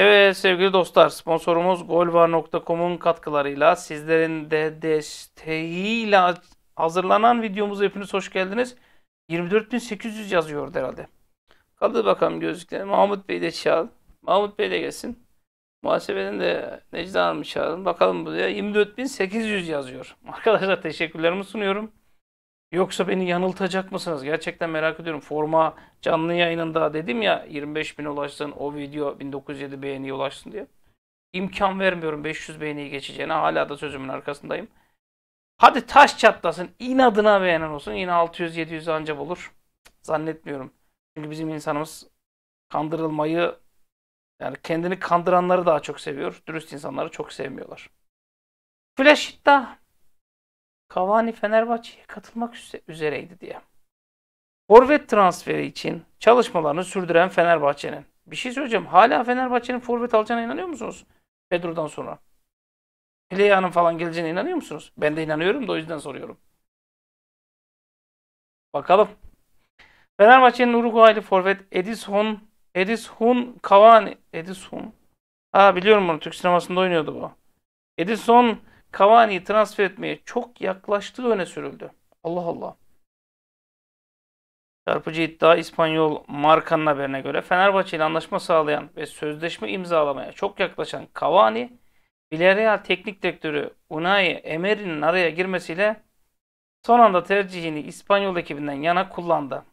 Evet sevgili dostlar sponsorumuz golvar.com'un katkılarıyla sizlerin de desteğiyle hazırlanan videomuza hepiniz hoş geldiniz. 24.800 yazıyor herhalde. Kaldı bakalım gözlükleri. Mahmut Bey de çağır. Mahmut Bey de gelsin. Muhasebeden de Necla Hanım'ı çağırın. Bakalım buraya 24.800 yazıyor. Arkadaşlar teşekkürlerimi sunuyorum. Yoksa beni yanıltacak mısınız? Gerçekten merak ediyorum. Forma canlı yayınında dedim ya 25 bin ulaşsın o video 1907 beğeniye ulaşsın diye. İmkan vermiyorum 500 beğeniyi geçeceğine. Hala da sözümün arkasındayım. Hadi taş çatlasın inadına beğenen olsun. Yine 600-700 anca bulur. Zannetmiyorum. Çünkü bizim insanımız kandırılmayı yani kendini kandıranları daha çok seviyor. Dürüst insanları çok sevmiyorlar. Flash iddia Cavani Fenerbahçe'ye katılmak üzereydi diye. Forvet transferi için çalışmalarını sürdüren Fenerbahçe'nin. Bir şey söyleyeceğim. Hala Fenerbahçe'nin forvet alacağına inanıyor musunuz? Pedro'dan sonra. Leya'nın falan geleceğine inanıyor musunuz? Ben de inanıyorum da o yüzden soruyorum. Bakalım. Fenerbahçe'nin Uruguaylı forvet Edison Edison Cavani Edison. Ha biliyorum bunu Türk sinemasında oynuyordu bu. Edison Cavani'yi transfer etmeye çok yaklaştığı öne sürüldü. Allah Allah. Çarpıcı iddia İspanyol Marka'nın haberine göre Fenerbahçe ile anlaşma sağlayan ve sözleşme imzalamaya çok yaklaşan Cavani, Villarreal teknik direktörü Unai Emery'nin araya girmesiyle son anda tercihini İspanyol ekibinden yana kullandı.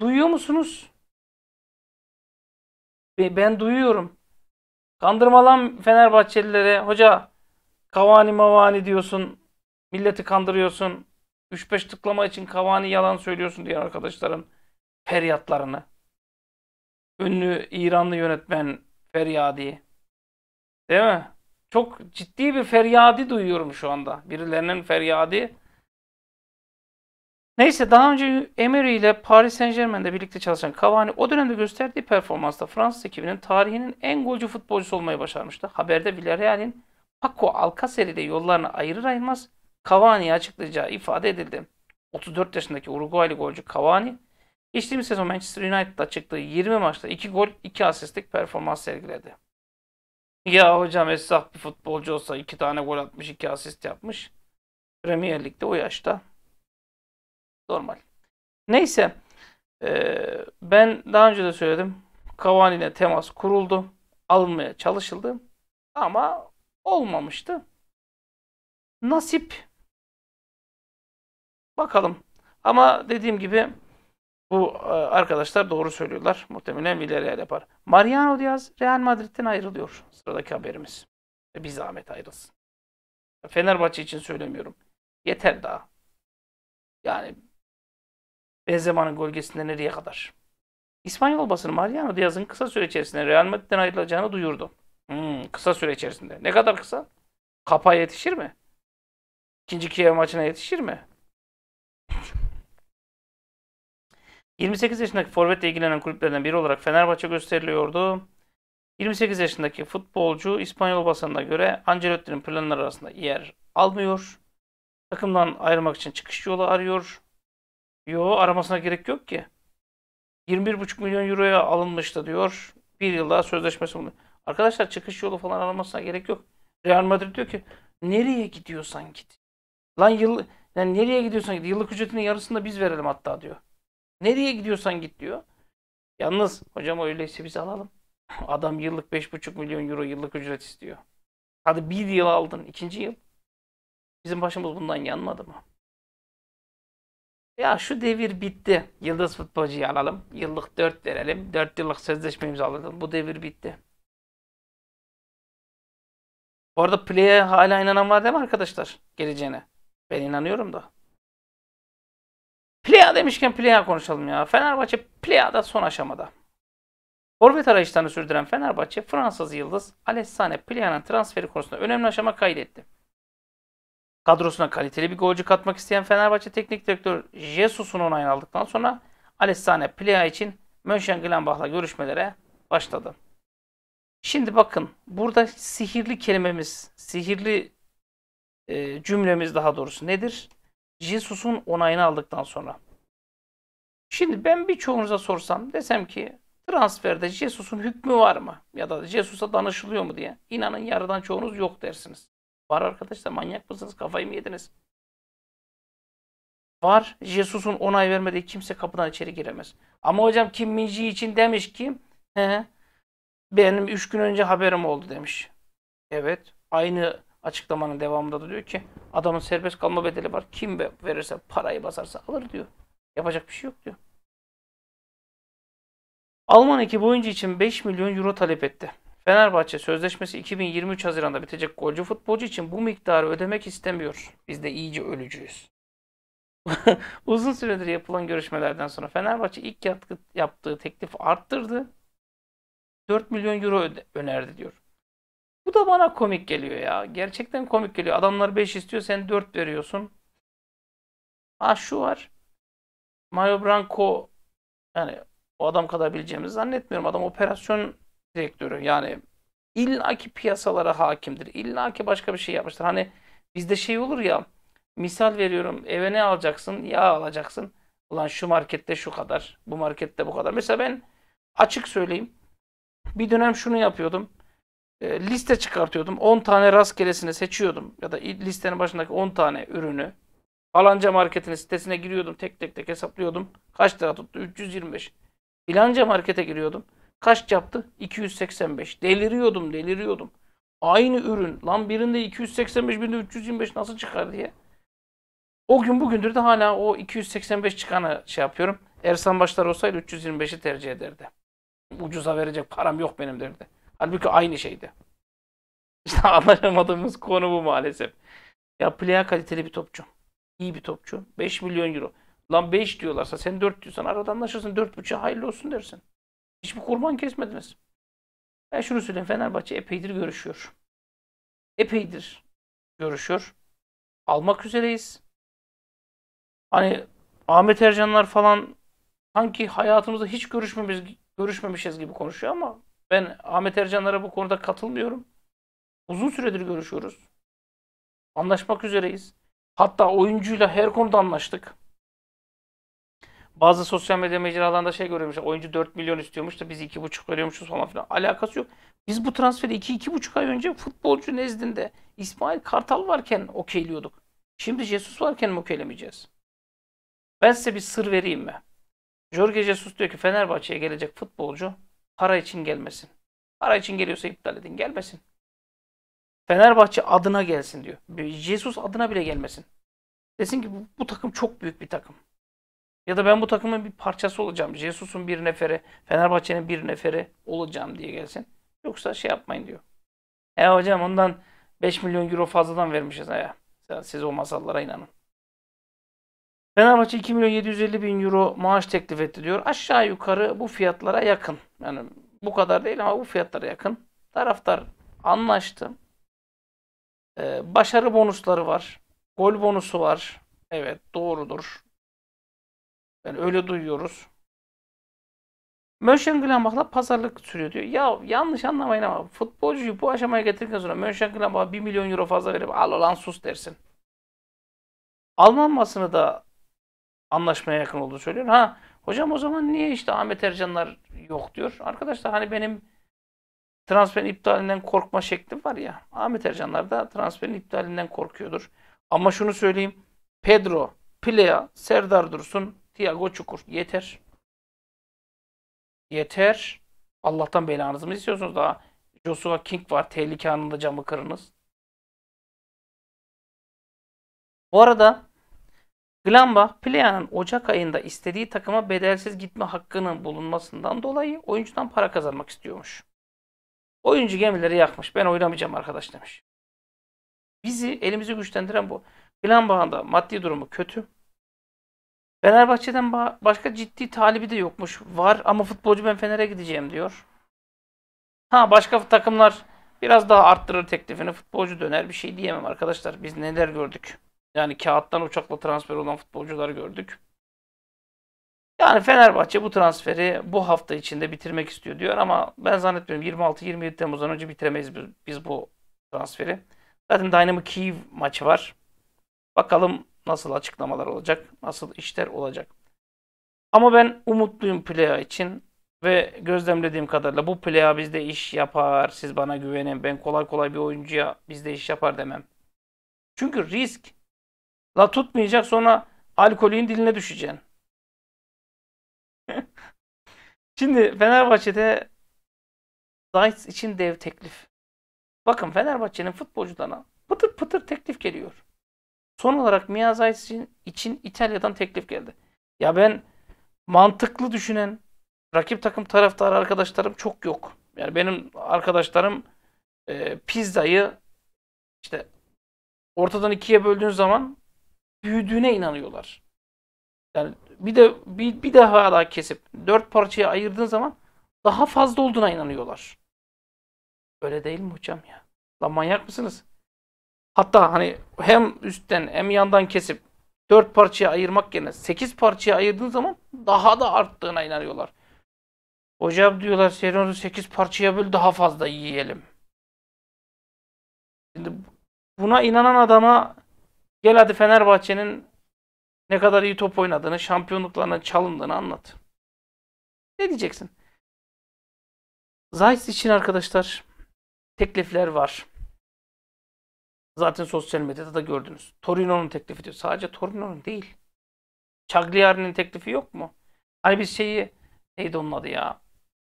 Duyuyor musunuz? Ben duyuyorum. Kandırmalan Fenerbahçelilere hoca Kavani mavani diyorsun. Milleti kandırıyorsun. 3-5 tıklama için Kavani yalan söylüyorsun diyen arkadaşların feryatlarını. Ünlü İranlı yönetmen Feryadi. Değil mi? Çok ciddi bir feryadi duyuyorum şu anda. Birilerinin feryadi. Neyse daha önce Emery ile Paris Saint Germain'de birlikte çalışan Cavani o dönemde gösterdiği performansta Fransız ekibinin tarihinin en golcü futbolcusu olmayı başarmıştı. Haberde Villarreal'in Paco Alcacer ile yollarını ayırır ayırmaz Cavani'ye açıklayacağı ifade edildi. 34 yaşındaki Uruguaylı golcü Cavani, geçtiğimiz sezon Manchester United'da çıktığı 20 maçta 2 gol 2 asistlik performans sergiledi. Ya hocam esnaf bir futbolcu olsa 2 tane gol atmış 2 asist yapmış. Premier Lig'de o yaşta normal. Neyse ee, ben daha önce de söyledim. Cavani temas kuruldu. Almaya çalışıldı. Ama olmamıştı. Nasip. Bakalım. Ama dediğim gibi bu e, arkadaşlar doğru söylüyorlar. Muhtemelen Villarreal yapar. Mariano Diaz Real Madrid'den ayrılıyor. Sıradaki haberimiz. Bir zahmet ayrılsın. Fenerbahçe için söylemiyorum. Yeter daha. Yani Benzema'nın gölgesinde nereye kadar? İspanyol basını Mariano Diaz'ın kısa süre içerisinde Real Madrid'den ayrılacağını duyurdu. Hmm, kısa süre içerisinde. Ne kadar kısa? Kapa yetişir mi? İkinci Kiev maçına yetişir mi? 28 yaşındaki forvetle ilgilenen kulüplerden biri olarak Fenerbahçe gösteriliyordu. 28 yaşındaki futbolcu İspanyol basınına göre Ancelotti'nin planları arasında yer almıyor. Takımdan ayrılmak için çıkış yolu arıyor. Yo aramasına gerek yok ki. 21,5 milyon euroya alınmıştı diyor. Bir yıl daha sözleşmesi bulunuyor. Arkadaşlar çıkış yolu falan aramasına gerek yok. Real Madrid diyor ki nereye gidiyorsan git. Lan yıl yani nereye gidiyorsan git. Yıllık ücretinin yarısını da biz verelim hatta diyor. Nereye gidiyorsan git diyor. Yalnız hocam öyleyse biz alalım. Adam yıllık 5,5 milyon euro yıllık ücret istiyor. Hadi bir yıl aldın. ikinci yıl. Bizim başımız bundan yanmadı mı? Ya şu devir bitti. Yıldız futbolcuyu alalım. Yıllık 4 verelim. 4 yıllık sözleşme imzaladın. Bu devir bitti. Orada arada play'e hala inanan var değil mi arkadaşlar? Geleceğine. Ben inanıyorum da. Playa demişken playa konuşalım ya. Fenerbahçe playa'da son aşamada. Orbit arayışlarını sürdüren Fenerbahçe, Fransız yıldız Alessane Playa'nın transferi konusunda önemli aşama kaydetti. Kadrosuna kaliteli bir golcü katmak isteyen Fenerbahçe Teknik Direktör Jesus'un onayını aldıktan sonra Alessane Playa için Mönchengladbach'la görüşmelere başladı. Şimdi bakın burada sihirli kelimemiz, sihirli e, cümlemiz daha doğrusu nedir? Jesus'un onayını aldıktan sonra. Şimdi ben birçoğunuza sorsam desem ki transferde Jesus'un hükmü var mı? Ya da Jesus'a danışılıyor mu diye. İnanın yarıdan çoğunuz yok dersiniz. Var arkadaşlar manyak mısınız? Kafayı mı yediniz? Var. Jesus'un onay vermediği kimse kapıdan içeri giremez. Ama hocam Kim Minji için demiş ki he, benim 3 gün önce haberim oldu demiş. Evet. Aynı açıklamanın devamında da diyor ki adamın serbest kalma bedeli var. Kim verirse parayı basarsa alır diyor. Yapacak bir şey yok diyor. Alman ekibi oyuncu için 5 milyon euro talep etti. Fenerbahçe sözleşmesi 2023 Haziran'da bitecek golcü futbolcu için bu miktarı ödemek istemiyor. Biz de iyice ölücüyüz. Uzun süredir yapılan görüşmelerden sonra Fenerbahçe ilk yaptığı teklif arttırdı 4 milyon euro önerdi diyor. Bu da bana komik geliyor ya. Gerçekten komik geliyor. Adamlar 5 istiyor sen 4 veriyorsun. Ha şu var. Mario Branco yani o adam kadar bileceğimizi zannetmiyorum. Adam operasyon direktörü. Yani illaki piyasalara hakimdir. İllaki başka bir şey yapmıştır. Hani bizde şey olur ya misal veriyorum eve ne alacaksın? Yağ alacaksın. Ulan şu markette şu kadar. Bu markette bu kadar. Mesela ben açık söyleyeyim. Bir dönem şunu yapıyordum. E, liste çıkartıyordum. 10 tane rastgelesine seçiyordum. Ya da listenin başındaki 10 tane ürünü. Falanca marketin sitesine giriyordum. Tek tek tek hesaplıyordum. Kaç lira tuttu? 325. Filanca markete giriyordum. Kaç yaptı? 285. Deliriyordum, deliriyordum. Aynı ürün. Lan birinde 285, birinde 325 nasıl çıkar diye. O gün bugündür de hala o 285 çıkanı şey yapıyorum. Ersan Başlar olsaydı 325'i tercih ederdi ucuza verecek param yok benim derdi. Halbuki aynı şeydi. İşte anlaşamadığımız konu bu maalesef. Ya Plea kaliteli bir topçu. İyi bir topçu. 5 milyon euro. Lan 5 diyorlarsa sen 4 diyorsan arada anlaşırsın 4.5'a hayırlı olsun dersin. Hiçbir kurban kesmediniz. Ben şunu söyleyeyim Fenerbahçe epeydir görüşüyor. Epeydir görüşüyor. Almak üzereyiz. Hani Ahmet Ercanlar falan sanki hayatımızda hiç görüşmemiz görüşmemişiz gibi konuşuyor ama ben Ahmet Ercanlara bu konuda katılmıyorum. Uzun süredir görüşüyoruz. Anlaşmak üzereyiz. Hatta oyuncuyla her konuda anlaştık. Bazı sosyal medya mecralarında şey görüyormuşlar. Oyuncu 4 milyon istiyormuş da biz 2,5 veriyormuşuz falan filan. Alakası yok. Biz bu transferi 2-2,5 ay önce futbolcu nezdinde İsmail Kartal varken okeyliyorduk. Şimdi Jesus varken mi okeylemeyeceğiz? Ben size bir sır vereyim mi? Jorge Jesus diyor ki Fenerbahçe'ye gelecek futbolcu para için gelmesin. Para için geliyorsa iptal edin gelmesin. Fenerbahçe adına gelsin diyor. Jesus adına bile gelmesin. Desin ki bu, bu takım çok büyük bir takım. Ya da ben bu takımın bir parçası olacağım. Jesus'un bir neferi, Fenerbahçe'nin bir neferi olacağım diye gelsin. Yoksa şey yapmayın diyor. E hocam ondan 5 milyon euro fazladan vermişiz. Ya. E, siz o masallara inanın. Fenerbahçe 2 milyon 750 bin euro maaş teklif etti diyor. Aşağı yukarı bu fiyatlara yakın. Yani bu kadar değil ama bu fiyatlara yakın. Taraftar anlaştı. Ee, başarı bonusları var. Gol bonusu var. Evet doğrudur. Yani öyle duyuyoruz. Mönchengladbach'la pazarlık sürüyor diyor. Ya yanlış anlamayın ama futbolcuyu bu aşamaya getirdikten sonra Mönchengladbach'a 1 milyon euro fazla verip al lan sus dersin. Alman basını da anlaşmaya yakın olduğu söylüyor. Ha hocam o zaman niye işte Ahmet Ercanlar yok diyor. Arkadaşlar hani benim transferin iptalinden korkma şekli var ya. Ahmet Ercanlar da transferin iptalinden korkuyordur. Ama şunu söyleyeyim. Pedro, Plea, Serdar Dursun, Thiago Çukur. Yeter. Yeter. Allah'tan belanızı mı istiyorsunuz daha? Joshua King var. Tehlike anında camı kırınız. Bu arada Gladbach, Plea'nın Ocak ayında istediği takıma bedelsiz gitme hakkının bulunmasından dolayı oyuncudan para kazanmak istiyormuş. Oyuncu gemileri yakmış. Ben oynamayacağım arkadaş demiş. Bizi elimizi güçlendiren bu. Gladbach'ın da maddi durumu kötü. Fenerbahçe'den başka ciddi talibi de yokmuş. Var ama futbolcu ben Fener'e gideceğim diyor. Ha başka takımlar biraz daha arttırır teklifini. Futbolcu döner bir şey diyemem arkadaşlar. Biz neler gördük. Yani kağıttan uçakla transfer olan futbolcular gördük. Yani Fenerbahçe bu transferi bu hafta içinde bitirmek istiyor diyor ama ben zannetmiyorum 26-27 Temmuz'dan önce bitiremeyiz biz, biz bu transferi. Zaten Dynamo Kiev maçı var. Bakalım nasıl açıklamalar olacak, nasıl işler olacak. Ama ben umutluyum playa için ve gözlemlediğim kadarıyla bu playa bizde iş yapar, siz bana güvenin, ben kolay kolay bir oyuncuya bizde iş yapar demem. Çünkü risk La tutmayacak sonra alkolün diline düşeceksin. Şimdi Fenerbahçe'de Zayt için dev teklif. Bakın Fenerbahçe'nin futbolcularına pıtır pıtır teklif geliyor. Son olarak Mia Zayt için, için İtalya'dan teklif geldi. Ya ben mantıklı düşünen rakip takım taraftarı arkadaşlarım çok yok. Yani benim arkadaşlarım e, pizzayı işte ortadan ikiye böldüğün zaman büyüdüğüne inanıyorlar. Yani bir de bir, bir daha daha kesip dört parçaya ayırdığın zaman daha fazla olduğuna inanıyorlar. Öyle değil mi hocam ya? Lan manyak mısınız? Hatta hani hem üstten hem yandan kesip dört parçaya ayırmak yerine sekiz parçaya ayırdığın zaman daha da arttığına inanıyorlar. Hocam diyorlar seronu sekiz parçaya böl daha fazla yiyelim. Şimdi buna inanan adama Gel hadi Fenerbahçe'nin ne kadar iyi top oynadığını, şampiyonluklarına çalındığını anlat. Ne diyeceksin? Zayt için arkadaşlar teklifler var. Zaten sosyal medyada da gördünüz. Torino'nun teklifi diyor. Sadece Torino'nun değil. Cagliari'nin teklifi yok mu? Hani biz şeyi neydi onun adı ya?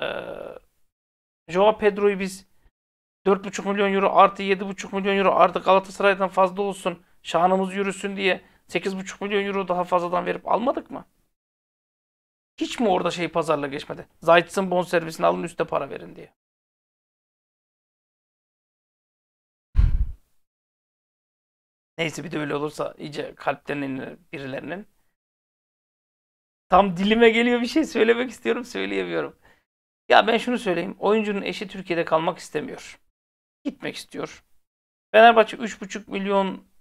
Ee, Joao Pedro'yu biz 4,5 milyon euro artı 7,5 milyon euro artı Galatasaray'dan fazla olsun şanımız yürüsün diye 8,5 milyon euro daha fazladan verip almadık mı? Hiç mi orada şey pazarla geçmedi? Zayt'sın bon servisini alın üstte para verin diye. Neyse bir de öyle olursa iyice kalpten birilerinin. Tam dilime geliyor bir şey söylemek istiyorum söyleyemiyorum. Ya ben şunu söyleyeyim. Oyuncunun eşi Türkiye'de kalmak istemiyor. Gitmek istiyor. Fenerbahçe 3,5 milyon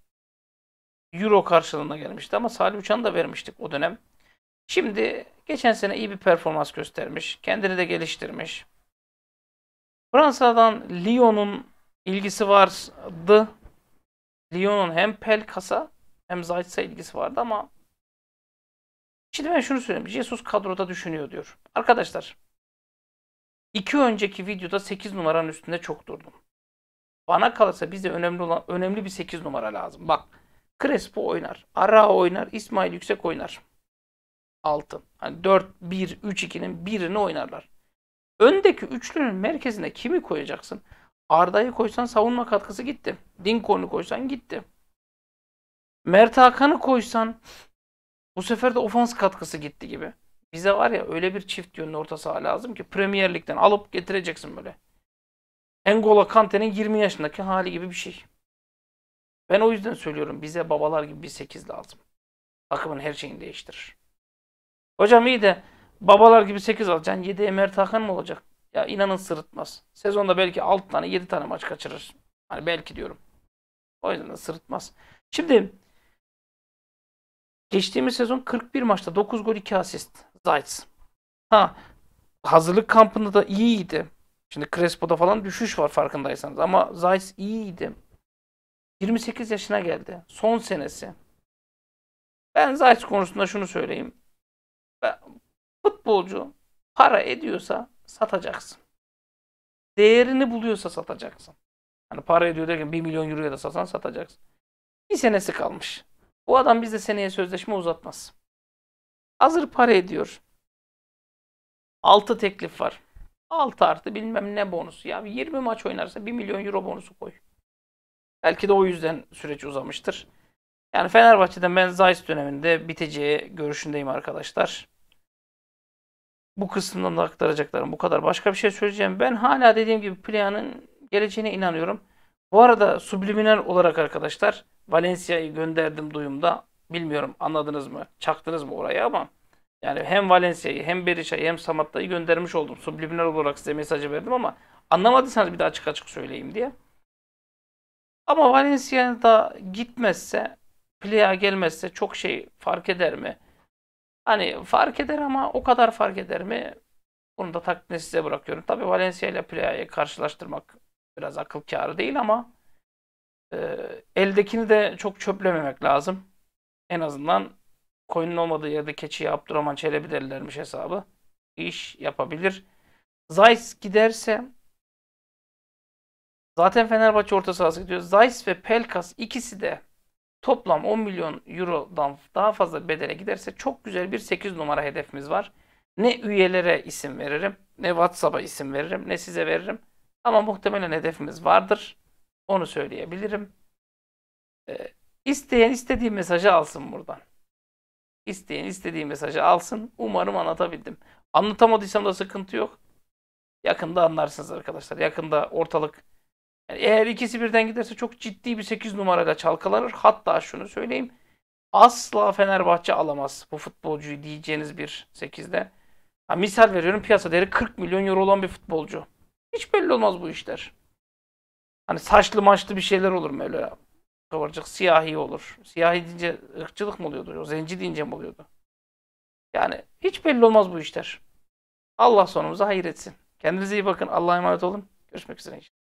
euro karşılığına gelmişti ama Salih Uçan'ı da vermiştik o dönem. Şimdi geçen sene iyi bir performans göstermiş. Kendini de geliştirmiş. Fransa'dan Lyon'un ilgisi vardı. Lyon'un hem Pelkas'a hem Zayt'sa ilgisi vardı ama şimdi ben şunu söyleyeyim. Jesus kadroda düşünüyor diyor. Arkadaşlar iki önceki videoda 8 numaranın üstünde çok durdum. Bana kalırsa bize önemli olan önemli bir 8 numara lazım. Bak Crespo oynar. Ara oynar. İsmail Yüksek oynar. altın. Hani 4-1-3-2'nin birini oynarlar. Öndeki üçlünün merkezine kimi koyacaksın? Arda'yı koysan savunma katkısı gitti. Lincoln'u koysan gitti. Mert Hakan'ı koysan bu sefer de ofans katkısı gitti gibi. Bize var ya öyle bir çift yönlü orta saha lazım ki Premier Lig'den alıp getireceksin böyle. Engola Kante'nin 20 yaşındaki hali gibi bir şey. Ben o yüzden söylüyorum bize babalar gibi bir sekiz lazım. Takımın her şeyini değiştirir. Hocam iyi de babalar gibi sekiz alacaksın. yedi Emer Takan mı olacak? Ya inanın sırıtmaz. Sezonda belki altı tane yedi tane maç kaçırır. Hani belki diyorum. O yüzden de sırıtmaz. Şimdi geçtiğimiz sezon 41 maçta 9 gol 2 asist. Zayt's. Ha hazırlık kampında da iyiydi. Şimdi Crespo'da falan düşüş var farkındaysanız ama Zayt's iyiydi. 28 yaşına geldi. Son senesi. Ben Zayt konusunda şunu söyleyeyim. Futbolcu para ediyorsa satacaksın. Değerini buluyorsa satacaksın. Hani para ediyor derken 1 milyon euroya da satsan satacaksın. Bir senesi kalmış. Bu adam bizde seneye sözleşme uzatmaz. Hazır para ediyor. 6 teklif var. 6 artı bilmem ne bonusu. Ya 20 maç oynarsa 1 milyon euro bonusu koy. Belki de o yüzden süreç uzamıştır. Yani Fenerbahçe'den ben Zayt döneminde biteceği görüşündeyim arkadaşlar. Bu kısımdan da aktaracaklarım bu kadar. Başka bir şey söyleyeceğim. Ben hala dediğim gibi Playa'nın geleceğine inanıyorum. Bu arada subliminal olarak arkadaşlar Valencia'yı gönderdim duyumda. Bilmiyorum anladınız mı? Çaktınız mı orayı? ama yani hem Valencia'yı hem Berisha'yı hem Samatta'yı göndermiş oldum. Subliminal olarak size mesajı verdim ama anlamadıysanız bir de açık açık söyleyeyim diye. Ama Valencia'da gitmezse, Playa gelmezse çok şey fark eder mi? Hani fark eder ama o kadar fark eder mi? Bunu da takdimini size bırakıyorum. Tabii Valencia ile Playa'yı karşılaştırmak biraz akıl kârı değil ama e, eldekini de çok çöplememek lazım. En azından coin'in olmadığı yerde keçiye Abdurrahman Çelebi derlermiş hesabı. İş yapabilir. Zayt giderse Zaten Fenerbahçe orta sahası gidiyor. Zayis ve Pelkas ikisi de toplam 10 milyon eurodan daha fazla bedele giderse çok güzel bir 8 numara hedefimiz var. Ne üyelere isim veririm, ne WhatsApp'a isim veririm, ne size veririm. Ama muhtemelen hedefimiz vardır. Onu söyleyebilirim. Ee, isteyen istediği mesajı alsın buradan. İsteyen istediği mesajı alsın. Umarım anlatabildim. Anlatamadıysam da sıkıntı yok. Yakında anlarsınız arkadaşlar. Yakında ortalık yani eğer ikisi birden giderse çok ciddi bir 8 numarayla çalkalanır. Hatta şunu söyleyeyim. Asla Fenerbahçe alamaz bu futbolcuyu diyeceğiniz bir 8'de. Ha, misal veriyorum piyasa değeri 40 milyon euro olan bir futbolcu. Hiç belli olmaz bu işler. Hani saçlı maçlı bir şeyler olur böyle. Kıvırcık siyahi olur. Siyahi deyince ırkçılık mı oluyordu? zenci deyince mi oluyordu? Yani hiç belli olmaz bu işler. Allah sonumuzu hayır etsin. Kendinize iyi bakın. Allah'a emanet olun. Görüşmek üzere.